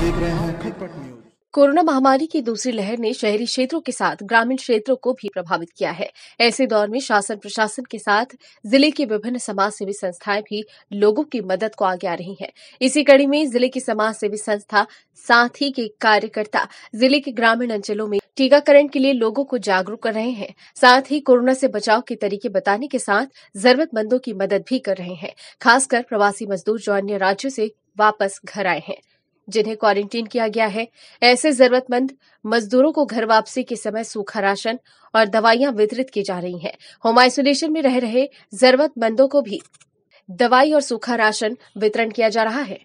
देख रहे हैं खटपट न्यूज कोरोना महामारी की दूसरी लहर ने शहरी क्षेत्रों के साथ ग्रामीण क्षेत्रों को भी प्रभावित किया है ऐसे दौर में शासन प्रशासन के साथ जिले के विभिन्न समाज सेवी संस्थाएं भी लोगों की मदद को आगे आ रही हैं। इसी कड़ी में जिले की समाज सेवी संस्था साथी के कार्यकर्ता जिले के ग्रामीण अंचलों में टीकाकरण के लिए लोगों को जागरूक कर रहे हैं साथ ही कोरोना से बचाव के तरीके बताने के साथ जरूरतमंदों की मदद भी कर रहे हैं खासकर प्रवासी मजदूर जो अन्य राज्यों से वापस घर आए हैं जिन्हें क्वारंटीन किया गया है ऐसे जरूरतमंद मजदूरों को घर वापसी के समय सूखा राशन और दवाइयां वितरित की जा रही हैं होम आइसोलेशन में रह रहे जरूरतमंदों को भी दवाई और सूखा राशन वितरण किया जा रहा है